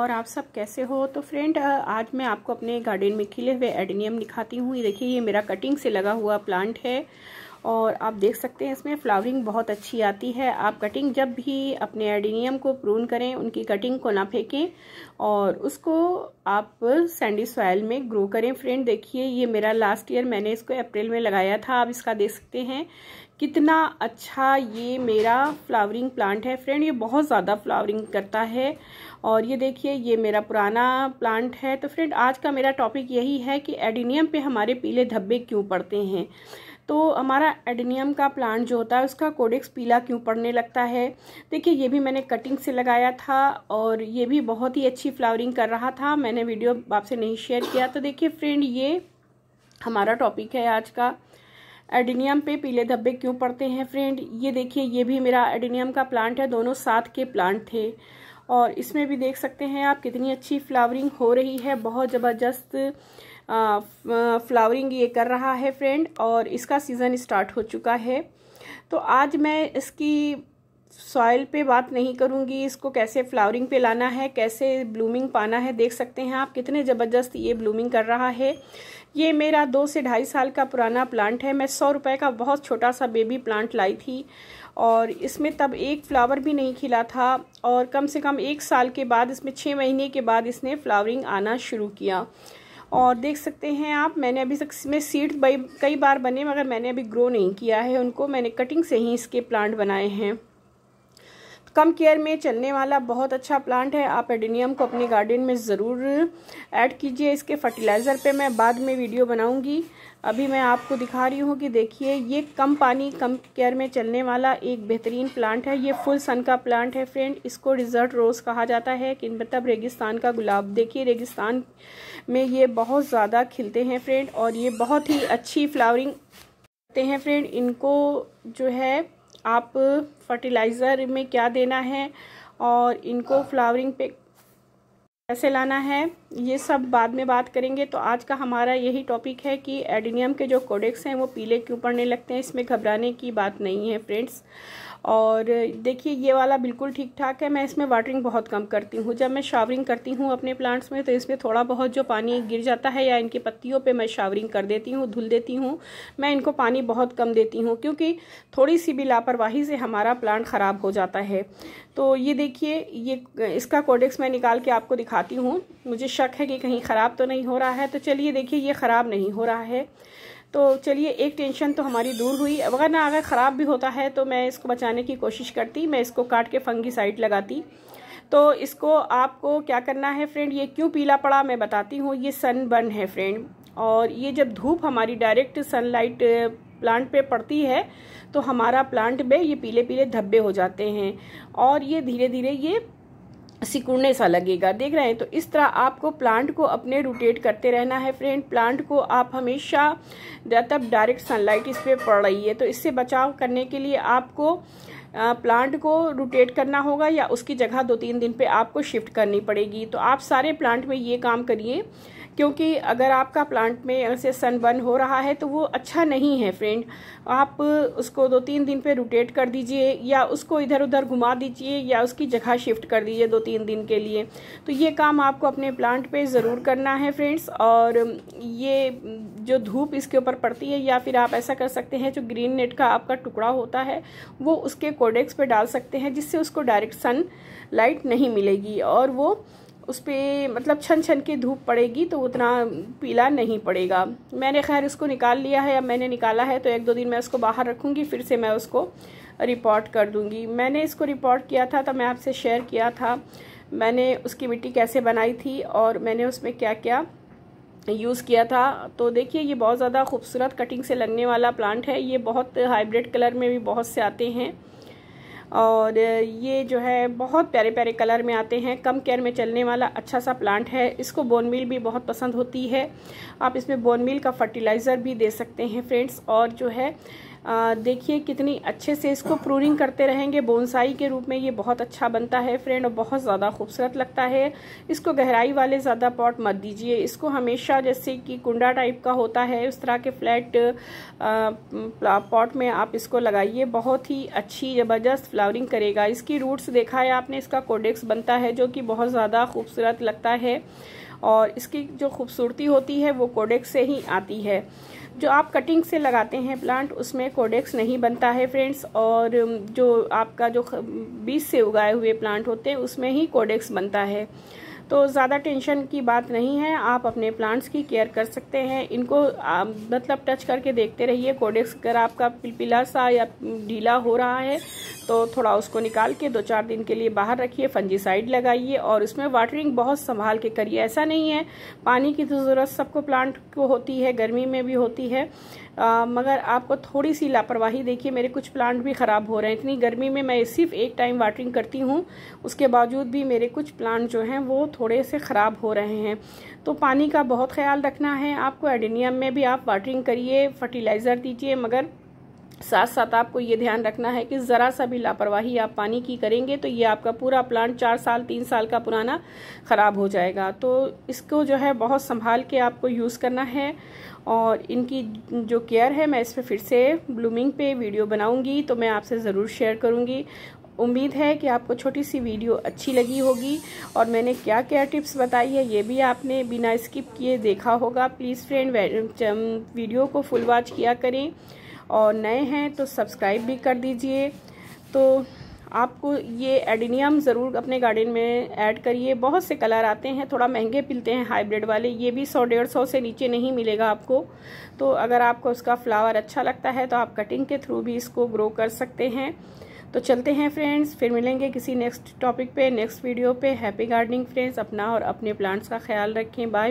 और आप सब कैसे हो तो फ्रेंड आज मैं आपको अपने गार्डन में खिले हुए एडिनियम दिखाती हूँ ये देखिए ये मेरा कटिंग से लगा हुआ प्लांट है और आप देख सकते हैं इसमें फ्लावरिंग बहुत अच्छी आती है आप कटिंग जब भी अपने एडिनियम को प्रून करें उनकी कटिंग को ना फेंकें और उसको आप सैंडी सॉयल में ग्रो करें फ्रेंड देखिए ये मेरा लास्ट ईयर मैंने इसको अप्रैल में लगाया था आप इसका देख सकते हैं कितना अच्छा ये मेरा फ्लावरिंग प्लांट है फ्रेंड ये बहुत ज़्यादा फ्लावरिंग करता है और ये देखिए ये मेरा पुराना प्लांट है तो फ्रेंड आज का मेरा टॉपिक यही है कि एडिनियम पे हमारे पीले धब्बे क्यों पड़ते हैं तो हमारा एडिनियम का प्लांट जो होता है उसका कोडेक्स पीला क्यों पड़ने लगता है देखिए ये भी मैंने कटिंग से लगाया था और ये भी बहुत ही अच्छी फ्लावरिंग कर रहा था मैंने वीडियो आपसे नहीं शेयर किया तो देखिए फ्रेंड ये हमारा टॉपिक है आज का एडिनियम पे पीले धब्बे क्यों पड़ते हैं फ्रेंड ये देखिए ये भी मेरा एडिनियम का प्लांट है दोनों साथ के प्लांट थे और इसमें भी देख सकते हैं आप कितनी अच्छी फ्लावरिंग हो रही है बहुत ज़बरदस्त फ्लावरिंग ये कर रहा है फ्रेंड और इसका सीज़न स्टार्ट हो चुका है तो आज मैं इसकी सॉइल पे बात नहीं करूँगी इसको कैसे फ्लावरिंग पे लाना है कैसे ब्लूमिंग पाना है देख सकते हैं आप कितने ज़बरदस्त ये ब्लूमिंग कर रहा है ये मेरा दो से ढाई साल का पुराना प्लांट है मैं सौ रुपये का बहुत छोटा सा बेबी प्लांट लाई थी और इसमें तब एक फ्लावर भी नहीं खिला था और कम से कम एक साल के बाद इसमें छः महीने के बाद इसने फ्लावरिंग आना शुरू किया और देख सकते हैं आप मैंने अभी तक इसमें सीड कई बार बने मगर मैंने अभी ग्रो नहीं किया है उनको मैंने कटिंग से ही इसके प्लांट बनाए हैं कम केयर में चलने वाला बहुत अच्छा प्लांट है आप एडिनियम को अपने गार्डन में ज़रूर ऐड कीजिए इसके फर्टिलाइज़र पे मैं बाद में वीडियो बनाऊंगी अभी मैं आपको दिखा रही हूँ कि देखिए ये कम पानी कम केयर में चलने वाला एक बेहतरीन प्लांट है ये फुल सन का प्लांट है फ्रेंड इसको रिजर्ट रोज़ कहा जाता है कि मतलब रेगिस्तान का गुलाब देखिए रेगिस्तान में ये बहुत ज़्यादा खिलते हैं फ्रेंड और ये बहुत ही अच्छी फ्लावरिंग करते हैं फ्रेंड इनको जो है आप फर्टिलाइज़र में क्या देना है और इनको फ्लावरिंग पे कैसे लाना है ये सब बाद में बात करेंगे तो आज का हमारा यही टॉपिक है कि एडिनियम के जो कोडेक्स हैं वो पीले क्यों पड़ने लगते हैं इसमें घबराने की बात नहीं है फ्रेंड्स और देखिए ये वाला बिल्कुल ठीक ठाक है मैं इसमें वाटरिंग बहुत कम करती हूँ जब मैं शावरिंग करती हूँ अपने प्लांट्स में तो इसमें थोड़ा बहुत जो पानी गिर जाता है या इनकी पत्तियों पे मैं शावरिंग कर देती हूँ धुल देती हूँ मैं इनको पानी बहुत कम देती हूँ क्योंकि थोड़ी सी भी लापरवाही से हमारा प्लांट ख़राब हो जाता है तो ये देखिए ये इसका कोडेक्स मैं निकाल के आपको दिखाती हूँ मुझे शक है कि कहीं ख़राब तो नहीं हो रहा है तो चलिए देखिए ये ख़राब नहीं हो रहा है तो चलिए एक टेंशन तो हमारी दूर हुई अगर ना अगर ख़राब भी होता है तो मैं इसको बचाने की कोशिश करती मैं इसको काट के फंगी साइड लगाती तो इसको आपको क्या करना है फ्रेंड ये क्यों पीला पड़ा मैं बताती हूँ ये सनबर्न है फ्रेंड और ये जब धूप हमारी डायरेक्ट सनलाइट प्लांट पे पड़ती है तो हमारा प्लांट में ये पीले पीले धब्बे हो जाते हैं और ये धीरे धीरे ये सिकुड़ने सा लगेगा देख रहे हैं तो इस तरह आपको प्लांट को अपने रोटेट करते रहना है फ्रेंड प्लांट को आप हमेशा तब डायरेक्ट सनलाइट इस पर पड़ रही है तो इससे बचाव करने के लिए आपको प्लांट को रोटेट करना होगा या उसकी जगह दो तीन दिन पे आपको शिफ्ट करनी पड़ेगी तो आप सारे प्लांट में ये काम करिए क्योंकि अगर आपका प्लांट में ऐसे सन बर्न हो रहा है तो वो अच्छा नहीं है फ्रेंड आप उसको दो तीन दिन पे रोटेट कर दीजिए या उसको इधर उधर घुमा दीजिए या उसकी जगह शिफ्ट कर दीजिए दो तीन दिन के लिए तो ये काम आपको अपने प्लांट पे ज़रूर करना है फ्रेंड्स और ये जो धूप इसके ऊपर पड़ती है या फिर आप ऐसा कर सकते हैं जो ग्रीन नेट का आपका टुकड़ा होता है वो उसके कोडेक्स पे डाल सकते हैं जिससे उसको डायरेक्ट सन लाइट नहीं मिलेगी और वो उस पर मतलब छन छन के धूप पड़ेगी तो उतना पीला नहीं पड़ेगा मैंने खैर इसको निकाल लिया है अब मैंने निकाला है तो एक दो दिन मैं उसको बाहर रखूँगी फिर से मैं उसको रिपोर्ट कर दूँगी मैंने इसको रिपोर्ट किया था तो मैं आपसे शेयर किया था मैंने उसकी मिट्टी कैसे बनाई थी और मैंने उसमें क्या क्या यूज़ किया था तो देखिए ये बहुत ज़्यादा खूबसूरत कटिंग से लगने वाला प्लांट है ये बहुत हाइब्रिड कलर में भी बहुत से आते हैं और ये जो है बहुत प्यारे प्यारे कलर में आते हैं कम केयर में चलने वाला अच्छा सा प्लांट है इसको बोन भी बहुत पसंद होती है आप इसमें बोन का फर्टिलाइज़र भी दे सकते हैं फ्रेंड्स और जो है देखिए कितनी अच्छे से इसको प्रूनिंग करते रहेंगे बोनसाई के रूप में ये बहुत अच्छा बनता है फ्रेंड और बहुत ज़्यादा खूबसूरत लगता है इसको गहराई वाले ज़्यादा पॉट मत दीजिए इसको हमेशा जैसे कि कुंडा टाइप का होता है उस तरह के फ्लैट पॉट में आप इसको लगाइए बहुत ही अच्छी ज़बरदस्त फ्लावरिंग करेगा इसकी रूट्स देखा है आपने इसका कोडेक्स बनता है जो कि बहुत ज़्यादा खूबसूरत लगता है और इसकी जो खूबसूरती होती है वो कोडेक्स से ही आती है जो आप कटिंग से लगाते हैं प्लांट उसमें कोडेक्स नहीं बनता है फ्रेंड्स और जो आपका जो बीज से उगाए हुए प्लांट होते हैं उसमें ही कोडेक्स बनता है तो ज़्यादा टेंशन की बात नहीं है आप अपने प्लांट्स की केयर कर सकते हैं इनको मतलब टच करके देखते रहिए कोडेक्स अगर आपका पिलपिला सा या ढीला हो रहा है तो थोड़ा उसको निकाल के दो चार दिन के लिए बाहर रखिए फंजीसाइड लगाइए और इसमें वाटरिंग बहुत संभाल के करिए ऐसा नहीं है पानी की तो ज़रूरत सबको प्लांट को होती है गर्मी में भी होती है आ, मगर आपको थोड़ी सी लापरवाही देखिए मेरे कुछ प्लांट भी ख़राब हो रहे हैं इतनी गर्मी में मैं सिर्फ एक टाइम वाटरिंग करती हूँ उसके बावजूद भी मेरे कुछ प्लांट जो हैं वो थोड़े से ख़राब हो रहे हैं तो पानी का बहुत ख्याल रखना है आपको एडिनियम में भी आप वाटरिंग करिए फर्टिलाइज़र दीजिए मगर साथ साथ आपको ये ध्यान रखना है कि ज़रा सा भी लापरवाही आप पानी की करेंगे तो ये आपका पूरा प्लांट चार साल तीन साल का पुराना ख़राब हो जाएगा तो इसको जो है बहुत संभाल के आपको यूज़ करना है और इनकी जो केयर है मैं इस पर फिर से ब्लूमिंग पे वीडियो बनाऊंगी तो मैं आपसे ज़रूर शेयर करूंगी उम्मीद है कि आपको छोटी सी वीडियो अच्छी लगी होगी और मैंने क्या क्या टिप्स बताई है ये भी आपने बिना स्किप किए देखा होगा प्लीज़ फ्रेंड वीडियो को फुल वॉच किया करें और नए हैं तो सब्सक्राइब भी कर दीजिए तो आपको ये एडिनियम ज़रूर अपने गार्डन में ऐड करिए बहुत से कलर आते हैं थोड़ा महंगे मिलते हैं हाइब्रिड वाले ये भी सौ डेढ़ सौ से नीचे नहीं मिलेगा आपको तो अगर आपको उसका फ्लावर अच्छा लगता है तो आप कटिंग के थ्रू भी इसको ग्रो कर सकते हैं तो चलते हैं फ्रेंड्स फिर मिलेंगे किसी नेक्स्ट टॉपिक पे नेक्स्ट वीडियो पे हैप्पी गार्डनिंग फ्रेंड्स अपना और अपने प्लांट्स का ख्याल रखें बाय